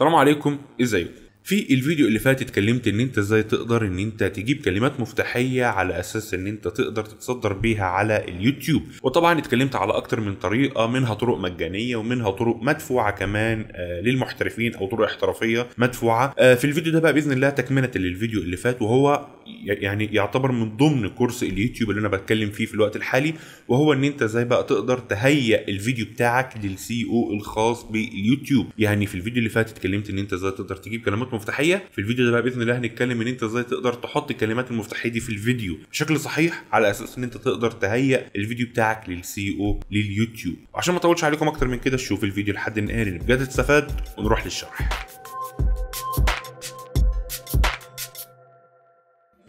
السلام عليكم ازيكم في الفيديو اللي فات اتكلمت ان انت ازاي تقدر ان انت تجيب كلمات مفتاحية على اساس ان انت تقدر تتصدر بيها على اليوتيوب وطبعا اتكلمت على اكتر من طريقة منها طرق مجانية ومنها طرق مدفوعة كمان آه، للمحترفين او طرق احترافية مدفوعة آه، في الفيديو ده بقى باذن الله تكملة للفيديو اللي فات وهو يعني يعتبر من ضمن كورس اليوتيوب اللي انا بتكلم فيه في الوقت الحالي وهو ان انت ازاي بقى تقدر تهيئ الفيديو بتاعك للسي او e الخاص باليوتيوب يعني في الفيديو اللي فات اتكلمت ان انت ازاي تقدر تجيب كلمات مفتاحيه في الفيديو ده بقى باذن الله هنتكلم ان انت ازاي تقدر تحط الكلمات المفتاحيه دي في الفيديو بشكل صحيح على اساس ان انت تقدر تهيئ الفيديو بتاعك للسي او e لليوتيوب عشان ما اطولش عليكم اكتر من كده شوف الفيديو لحد النهايه اللي بجد تستفاد ونروح للشرح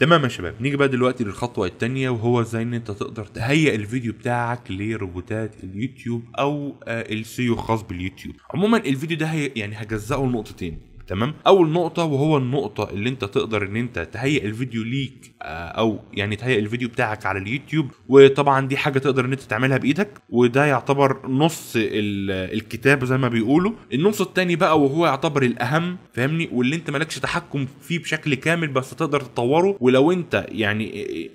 تماما شباب نيجي بقى دلوقتي للخطوه الثانيه وهو ازاي ان انت تقدر تهيئ الفيديو بتاعك لروبوتات اليوتيوب او آه، السيو الخاص باليوتيوب عموما الفيديو ده هي يعني هجزئه لنقطتين تمام اول نقطه وهو النقطه اللي انت تقدر ان انت تهيئ الفيديو ليك آه، او يعني تهيئ الفيديو بتاعك على اليوتيوب وطبعا دي حاجه تقدر ان انت تعملها بايدك وده يعتبر نص الكتاب زي ما بيقولوا النص الثاني بقى وهو يعتبر الاهم فاهمني واللي انت مالكش تحكم فيه بشكل كامل بس تقدر تطوره ولو انت يعني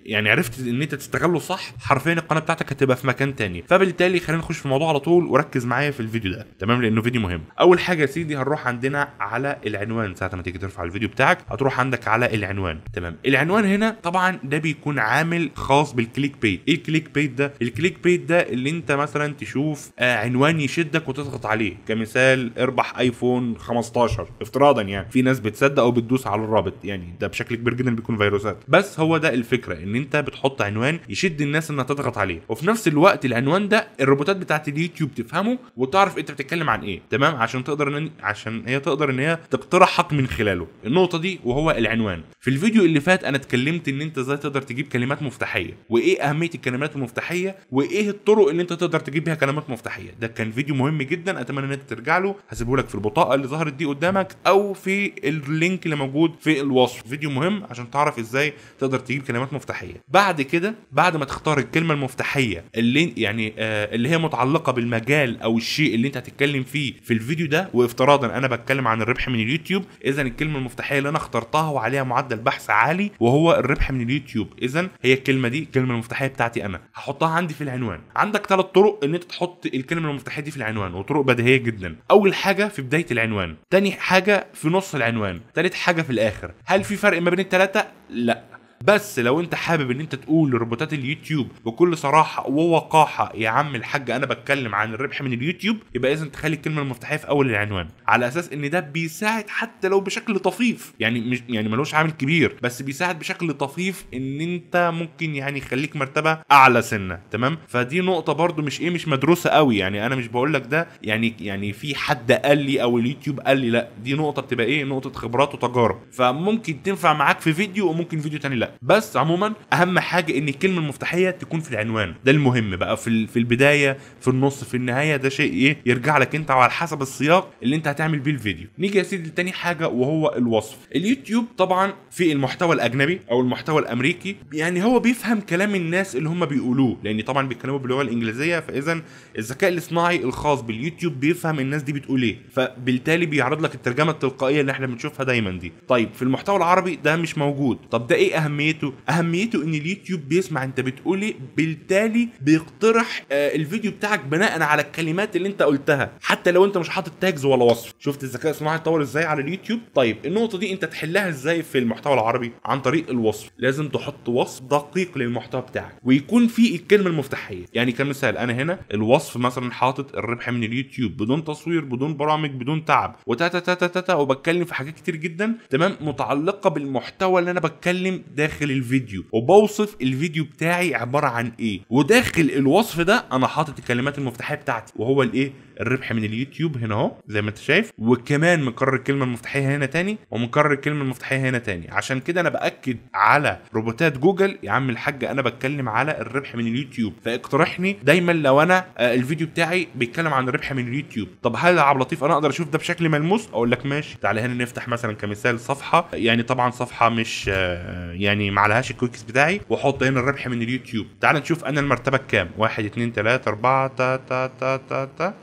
يعني عرفت ان انت تستغله صح حرفيا القناه بتاعتك هتبقى في مكان تاني فبالتالي خلينا نخش في الموضوع على طول وركز معايا في الفيديو ده تمام لانه فيديو مهم اول حاجه يا سيدي هنروح عندنا على العنوان ساعه ما تيجي ترفع الفيديو بتاعك هتروح عندك على العنوان تمام العنوان هنا طبعا ده بيكون عامل خاص بالكليك بيت ايه الكليك بيت ده الكليك بيت ده اللي انت مثلا تشوف آه عنوان يشدك وتضغط عليه كمثال اربح ايفون 15 افتراضا يعني في ناس بتصدق او بتدوس على الرابط يعني ده بشكل كبير جدا بيكون فيروسات بس هو ده الفكره ان انت بتحط عنوان يشد الناس انها تضغط عليه وفي نفس الوقت العنوان ده الروبوتات بتاعت اليوتيوب تفهمه وتعرف انت بتتكلم عن ايه تمام عشان تقدر ان عشان هي تقدر ان هي تقترحك من خلاله النقطه دي وهو العنوان في الفيديو اللي فات انا اتكلمت ان انت ازاي تقدر تجيب كلمات مفتاحيه وايه اهميه الكلمات المفتاحيه وايه الطرق اللي انت تقدر تجيب بيها كلمات مفتاحيه ده كان فيديو مهم جدا اتمنى ان انت ترجع له هسيبه لك في البطاقه اللي ظهرت دي قدامك او في اللينك اللي موجود في الوصف فيديو مهم عشان تعرف ازاي تقدر تجيب كلمات مفتاحيه بعد كده بعد ما تختار الكلمه المفتاحيه اللي يعني آه اللي هي متعلقه بالمجال او الشيء اللي انت هتتكلم فيه في الفيديو ده وافتراضا انا بتكلم عن الربح من اليوتيوب اذا الكلمه المفتاحيه اللي انا اخترتها وعليها معدل بحث عالي وهو الربح من اليوتيوب اذا هي الكلمه دي الكلمه المفتاحيه بتاعتي انا هحطها عندي في العنوان عندك ثلاث طرق ان انت تحط الكلمه المفتاحيه دي في العنوان وطرق بديهيه جدا اول حاجه في بدايه العنوان تاني حاجه في نص العنوان ثالث حاجه في الاخر هل في فرق ما بين الثلاثه لا بس لو انت حابب ان انت تقول لروبوتات اليوتيوب بكل صراحه ووقاحه يا عم الحاج انا بتكلم عن الربح من اليوتيوب يبقى اذا تخلي الكلمه المفتاحيه في اول العنوان على اساس ان ده بيساعد حتى لو بشكل طفيف يعني مش يعني ملوش عامل كبير بس بيساعد بشكل طفيف ان انت ممكن يعني يخليك مرتبه اعلى سنه تمام فدي نقطه برده مش ايه مش مدروسه قوي يعني انا مش بقول لك ده يعني يعني في حد قال لي او اليوتيوب قال لي لا دي نقطه بتبقى ايه نقطه خبرات وتجارب فممكن تنفع معاك في فيديو وممكن فيديو تاني لا بس عموما اهم حاجه ان الكلمه المفتاحيه تكون في العنوان ده المهم بقى في في البدايه في النص في النهايه ده شيء ايه يرجع لك انت وعلى حسب السياق اللي انت هتعمل بيه الفيديو نيجي يا سيدي لتاني حاجه وهو الوصف اليوتيوب طبعا في المحتوى الاجنبي او المحتوى الامريكي يعني هو بيفهم كلام الناس اللي هم بيقولوه لان طبعا بيتكلموا باللغه الانجليزيه فاذا الذكاء الاصطناعي الخاص باليوتيوب بيفهم الناس دي بتقول ايه فبالتالي بيعرض لك الترجمه التلقائيه اللي احنا بنشوفها دايما دي طيب في المحتوى العربي ده مش موجود طب ده ايه اهم اهميته اهميته ان اليوتيوب بيسمع انت بتقول ايه بالتالي بيقترح آه الفيديو بتاعك بناء على الكلمات اللي انت قلتها حتى لو انت مش حاطط تاجز ولا وصف شفت الذكاء الصناعي اتطور ازاي على اليوتيوب طيب النقطه دي انت تحلها ازاي في المحتوى العربي عن طريق الوصف لازم تحط وصف دقيق للمحتوى بتاعك ويكون فيه الكلمه المفتاحيه يعني كمثال انا هنا الوصف مثلا حاطط الربح من اليوتيوب بدون تصوير بدون برامج بدون تعب وتاتا وبتكلم في حاجات كتير جدا تمام متعلقه بالمحتوى اللي انا بتكلم ده داخل الفيديو وبوصف الفيديو بتاعي عباره عن ايه وداخل الوصف ده انا حاطط الكلمات المفتاحيه بتاعتي وهو الايه الربح من اليوتيوب هنا اهو زي ما انت شايف وكمان مكرر الكلمه المفتاحيه هنا تاني ومكرر الكلمه المفتاحيه هنا تاني عشان كده انا باكد على روبوتات جوجل يا عم الحاج انا بتكلم على الربح من اليوتيوب فاقترحني دايما لو انا آه، الفيديو بتاعي بيتكلم عن الربح من اليوتيوب طب هل يا عبد اللطيف انا اقدر اشوف ده بشكل ملموس اقول لك ماشي تعالى هنا نفتح مثلا كمثال صفحه يعني طبعا صفحه مش آه، يعني يعني ما عليهاش الكويكس بتاعي واحط هنا الربح من اليوتيوب تعال نشوف انا المرتبه كام 1 2 3 4 تا تا تا تا تا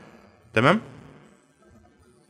تمام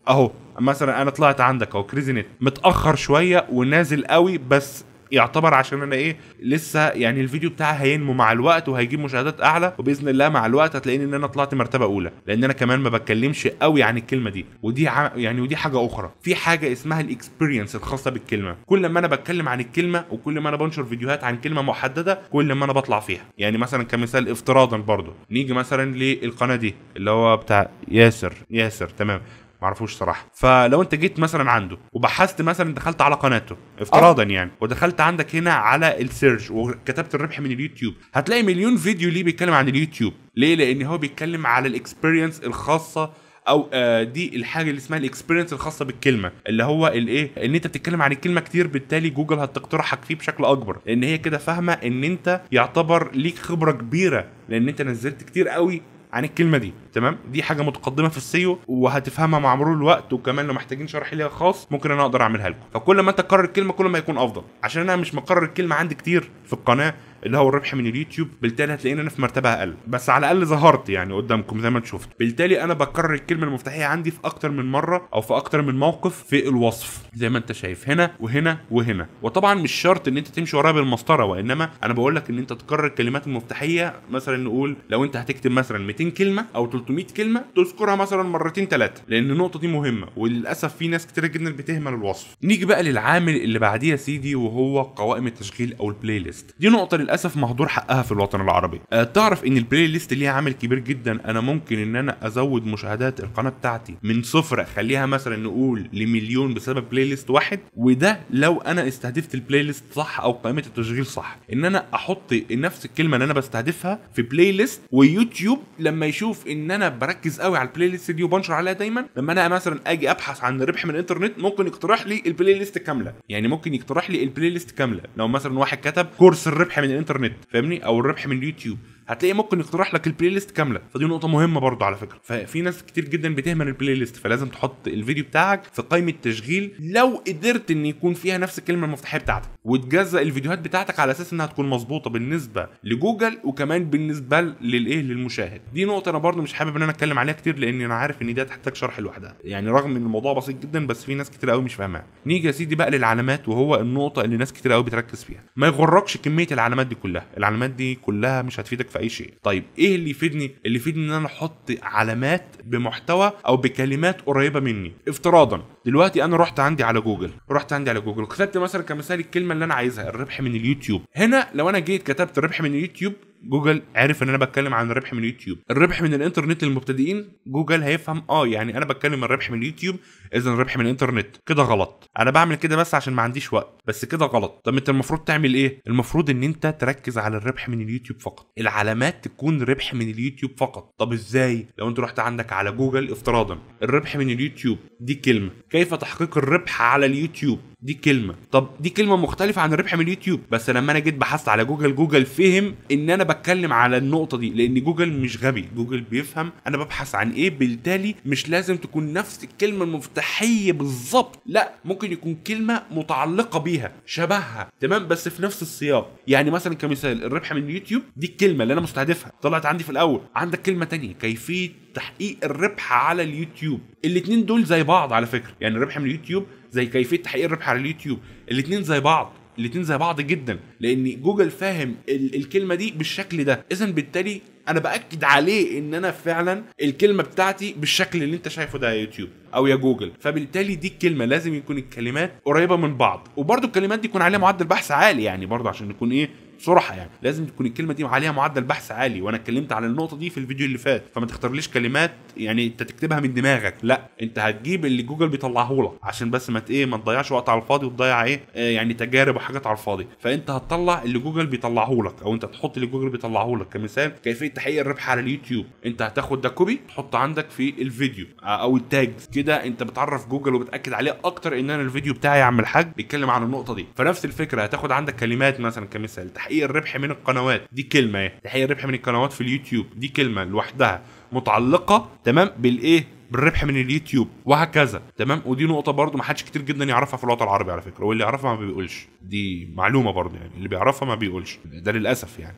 اهو مثلا انا طلعت عندك اهو كريزي نت متاخر شويه ونازل قوي بس يعتبر عشان انا ايه لسه يعني الفيديو بتاعي هينمو مع الوقت وهيجيب مشاهدات اعلى وباذن الله مع الوقت هتلاقيني ان انا طلعت مرتبه اولى لان انا كمان ما بتكلمش قوي عن الكلمه دي ودي يعني ودي حاجه اخرى في حاجه اسمها الاكسبيرينس الخاصه بالكلمه كل ما انا بتكلم عن الكلمه وكل ما انا بنشر فيديوهات عن كلمه محدده كل ما انا بطلع فيها يعني مثلا كمثال افتراضا برضو نيجي مثلا للقناه دي اللي هو بتاع ياسر ياسر تمام معرفوش صراحه فلو انت جيت مثلا عنده وبحثت مثلا دخلت على قناته افتراضا أوه. يعني ودخلت عندك هنا على السيرش وكتبت الربح من اليوتيوب هتلاقي مليون فيديو ليه بيتكلم عن اليوتيوب ليه لان هو بيتكلم على الاكسبيرينس الخاصه او آه، دي الحاجه اللي اسمها الاكسبيرينس الخاصه بالكلمه اللي هو الايه ان انت بتتكلم عن الكلمه كتير بالتالي جوجل هتقترحك فيه بشكل اكبر لان هي كده فاهمه ان انت يعتبر ليك خبره كبيره لان انت نزلت كتير قوي عن الكلمه دي تمام دي حاجه متقدمه في السيو وهتفهمها مع مرور الوقت وكمان لو محتاجين شرح ليها خاص ممكن انا اقدر اعملها لكم فكل ما انت تكرر الكلمه كل ما يكون افضل عشان انا مش مكرر الكلمه عندي كتير في القناه اللي هو الربح من اليوتيوب بالتالي هتلاقيني انا في مرتبه اقل بس على الاقل ظهرت يعني قدامكم زي ما انتم شفتوا بالتالي انا بكرر الكلمه المفتاحيه عندي في اكتر من مره او في اكتر من موقف في الوصف زي ما انت شايف هنا وهنا وهنا وطبعا مش شرط ان انت تمشي ورايا بالمسطره وانما انا بقول لك ان انت تكرر الكلمات المفتاحيه مثلا نقول لو انت هتكتب مثلا 200 كلمه او 300 كلمه تذكرها مثلا مرتين ثلاثه لان النقطه دي مهمه وللاسف في ناس كتير جدا بتهمل الوصف نيجي بقى للعامل اللي بعديه يا سيدي وهو قوائم التشغيل او البلاي ليست دي نقطه للاسف للاسف مهدور حقها في الوطن العربي آه، تعرف ان البلاي ليست ليها عامل كبير جدا انا ممكن ان انا ازود مشاهدات القناه بتاعتي من صفر اخليها مثلا نقول لمليون بسبب بلاي ليست واحد وده لو انا استهدفت البلاي ليست صح او قائمه التشغيل صح ان انا احط نفس الكلمه اللي انا بستهدفها في بلاي ليست ويوتيوب لما يشوف ان انا بركز قوي على البلاي ليست دي وبنشر عليها دايما لما انا مثلا اجي ابحث عن ربح من الانترنت ممكن يقترح لي البلاي ليست كامله يعني ممكن يقترح لي البلاي ليست كامله لو مثلا واحد كتب كورس الربح من الانترنت الانترنت فاهمني او الربح من اليوتيوب هتلاقي ممكن يقترح لك البلاي ليست كامله فدي نقطه مهمه برضه على فكره ففي ناس كتير جدا بتهمل البلاي ليست فلازم تحط الفيديو بتاعك في قائمه تشغيل لو قدرت ان يكون فيها نفس الكلمه المفتاحيه بتاعتك وتجزأ الفيديوهات بتاعتك على اساس انها تكون مظبوطه بالنسبه لجوجل وكمان بالنسبه للايه للمشاهد دي نقطه انا برضه مش حابب ان انا اتكلم عليها كتير لان انا عارف ان دي هتحتاج شرح لوحدها يعني رغم ان الموضوع بسيط جدا بس في ناس كتير قوي مش فاهمها نيجي يا سيدي بقى للعلامات وهو النقطه اللي ناس كتير قوي بتركز فيها ما يغركش كميه العلامات دي كلها العلامات دي كلها مش هتفيدك في اي شيء طيب ايه اللي يفيدني اللي يفيدني ان انا احط علامات بمحتوى او بكلمات قريبه مني افتراضا دلوقتي انا رحت عندي على جوجل رحت عندي على جوجل وكتبت مثلا كمثال الكلمه اللي انا عايزها الربح من اليوتيوب هنا لو انا جيت كتبت الربح من اليوتيوب جوجل عارف ان انا بتكلم عن الربح من اليوتيوب الربح من الانترنت للمبتدئين جوجل هيفهم اه يعني انا بتكلم عن الربح من اليوتيوب اذا الربح من الانترنت كده غلط انا بعمل كده بس عشان ما عنديش وقت بس كده غلط طب انت المفروض تعمل ايه المفروض ان انت تركز على الربح من اليوتيوب فقط العلامات تكون ربح من اليوتيوب فقط طب ازاي لو انت رحت عندك على جوجل افتراضا الربح من اليوتيوب دي كلمه كيف تحقيق الربح على اليوتيوب دي كلمه طب دي كلمه مختلفه عن الربح من اليوتيوب بس لما انا جيت بحثت على جوجل جوجل فهم ان انا بتكلم على النقطه دي لان جوجل مش غبي جوجل بيفهم انا ببحث عن ايه بالتالي مش لازم تكون نفس الكلمه المفتاح صحي بالظبط لا ممكن يكون كلمه متعلقه بيها شبهها تمام بس في نفس السياق يعني مثلا كمثال الربح من اليوتيوب دي الكلمه اللي انا مستهدفها طلعت عندي في الاول عندك كلمه تانية كيفيه تحقيق الربح على اليوتيوب الاتنين دول زي بعض على فكره يعني الربح من اليوتيوب زي كيفيه تحقيق الربح على اليوتيوب الاتنين زي بعض الاتنين زي بعض جدا لان جوجل فاهم ال الكلمه دي بالشكل ده اذا بالتالي انا باكد عليه ان انا فعلا الكلمه بتاعتي بالشكل اللي انت شايفه ده يا يوتيوب او يا جوجل فبالتالي دي الكلمه لازم يكون الكلمات قريبه من بعض وبرده الكلمات دي يكون عليها معدل بحث عالي يعني برده عشان نكون ايه صراحه يعني لازم تكون الكلمه دي عليها معدل بحث عالي وانا اتكلمت على النقطه دي في الفيديو اللي فات فما تختارليش كلمات يعني انت تكتبها من دماغك لا انت هتجيب اللي جوجل بيطلعه لك عشان بس ما ايه ما تضيعش وقت على الفاضي وتضيع ايه اه يعني تجارب وحاجات على الفاضي فانت هتطلع اللي جوجل بيطلعه لك او انت تحط اللي جوجل بيطلعه لك كمثال كيفيه تحقيق الربح على اليوتيوب انت هتاخد ده كوبي تحطه عندك في الفيديو آه، او التاج كده انت بتعرف جوجل وبتاكد عليه اكتر ان انا الفيديو بتاعي يا عم الحاج بيتكلم عن النقطه دي فنفس الفكره هتاخد عندك كلمات مثلا كمثال تحقيق الربح من القنوات دي كلمه ايه تحقيق الربح من القنوات في اليوتيوب دي كلمه لوحدها متعلقه تمام بالايه بالربح من اليوتيوب وهكذا تمام ودي نقطه برضو ما حدش كتير جدا يعرفها في الوطن العربي على فكره واللي يعرفها ما بيقولش دي معلومه برضو يعني اللي بيعرفها ما بيقولش ده للاسف يعني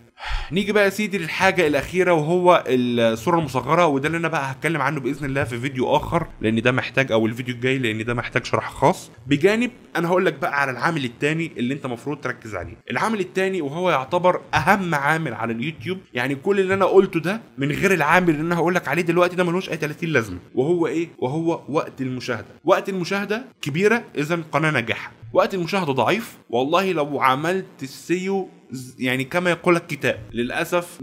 نيجي بقى يا سيدي للحاجه الاخيره وهو الصوره المصغره وده اللي انا بقى هتكلم عنه باذن الله في فيديو اخر لان ده محتاج او الفيديو الجاي لان ده محتاج شرح خاص بجانب انا هقول لك بقى على العامل الثاني اللي انت المفروض تركز عليه العامل الثاني وهو يعتبر اهم عامل على اليوتيوب يعني كل اللي انا قلته ده من غير العامل اللي انا هقول لك عليه دلوقتي ده ملوش اي 30 لازمه وهو ايه وهو وقت المشاهده وقت المشاهده كبيره اذا القناه ناجحه وقت المشاهده ضعيف والله لو عملت السيو يعني كما يقول الكتاب للاسف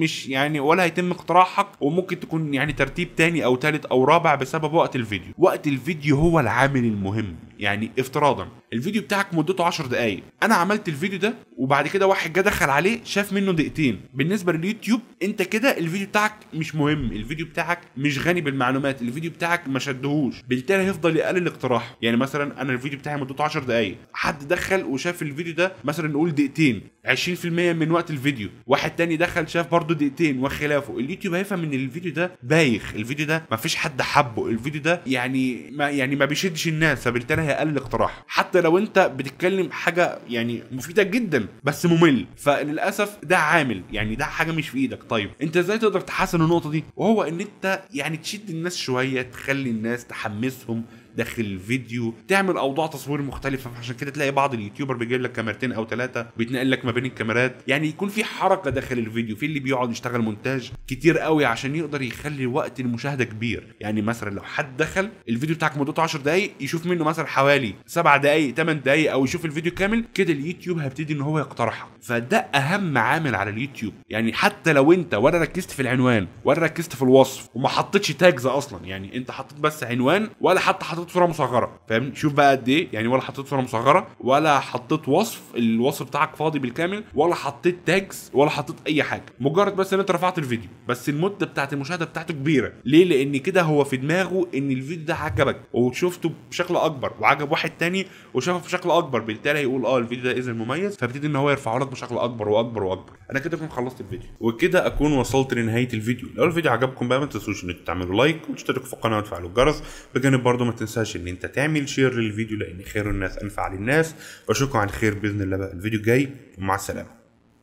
مش يعني ولا هيتم اقتراحك وممكن تكون يعني ترتيب تاني او تالت او رابع بسبب وقت الفيديو وقت الفيديو هو العامل المهم يعني افتراضا الفيديو بتاعك مدته 10 دقائق انا عملت الفيديو ده وبعد كده واحد جه دخل عليه شاف منه دقيقتين بالنسبه لليوتيوب انت كده الفيديو بتاعك مش مهم الفيديو بتاعك مش غني بالمعلومات الفيديو بتاعك ما شدهوش بالتالي هيفضل يقلل اقتراحه يعني مثلا انا الفيديو بتاعي مدته 10 دقائق حد دخل وشاف الفيديو ده مثلا نقول دقيقتين 20% من وقت الفيديو واحد تاني دخل شاف برضه دقيقتين وخلافه اليوتيوب هيفهم ان الفيديو ده بايخ الفيديو ده ما فيش حد حبه الفيديو ده يعني ما يعني ما بيشدش الناس فبالتالي اقل اقتراح حتى لو انت بتتكلم حاجه يعني مفيده جدا بس ممل فللاسف ده عامل يعني ده حاجه مش في ايدك طيب انت ازاي تقدر تحسن النقطه دي وهو ان انت يعني تشد الناس شويه تخلي الناس تحمسهم داخل الفيديو تعمل اوضاع تصوير مختلفه عشان كده تلاقي بعض اليوتيوبر بيجيب لك كاميرتين او ثلاثه بيتنقل لك ما بين الكاميرات يعني يكون في حركه داخل الفيديو في اللي بيقعد يشتغل مونتاج كتير قوي عشان يقدر يخلي وقت المشاهده كبير يعني مثلا لو حد دخل الفيديو بتاعك مدته 10 دقائق يشوف منه مثلا حوالي 7 دقائق 8 دقائق او يشوف الفيديو كامل كده اليوتيوب هيبتدي ان هو يقترحك فده اهم عامل على اليوتيوب يعني حتى لو انت ولا ركزت في العنوان ولا ركزت في الوصف وما حطيتش تاجز اصلا يعني انت حطيت بس عنوان ولا حتى حطيت حطيت صوره مصغره فاهم شوف بقى قد ايه يعني ولا حطيت صوره مصغره ولا حطيت وصف الوصف بتاعك فاضي بالكامل ولا حطيت تاجز ولا حطيت اي حاجه مجرد بس ان انت رفعت الفيديو بس المده بتاعت المشاهده بتاعته كبيره ليه لان كده هو في دماغه ان الفيديو ده عجبك وشفته بشكل اكبر وعجب واحد تاني وشافه بشكل اكبر بالتالي هيقول اه الفيديو ده اذا مميز فبتدي ان هو يرفعه لك بشكل اكبر واكبر واكبر انا كده اكون خلصت الفيديو وكده اكون وصلت لنهايه الفيديو لو الفيديو عجبكم بقى ما تنسوش ان تعملوا لايك وتشتركوا في القناه وتفعلوا الجرس بجانب برضه ما تنسوش تنساش ان انت تعمل شير للفيديو لان خير الناس انفع للناس واشوفكم على خير باذن الله بقى الفيديو الجاي ومع السلامه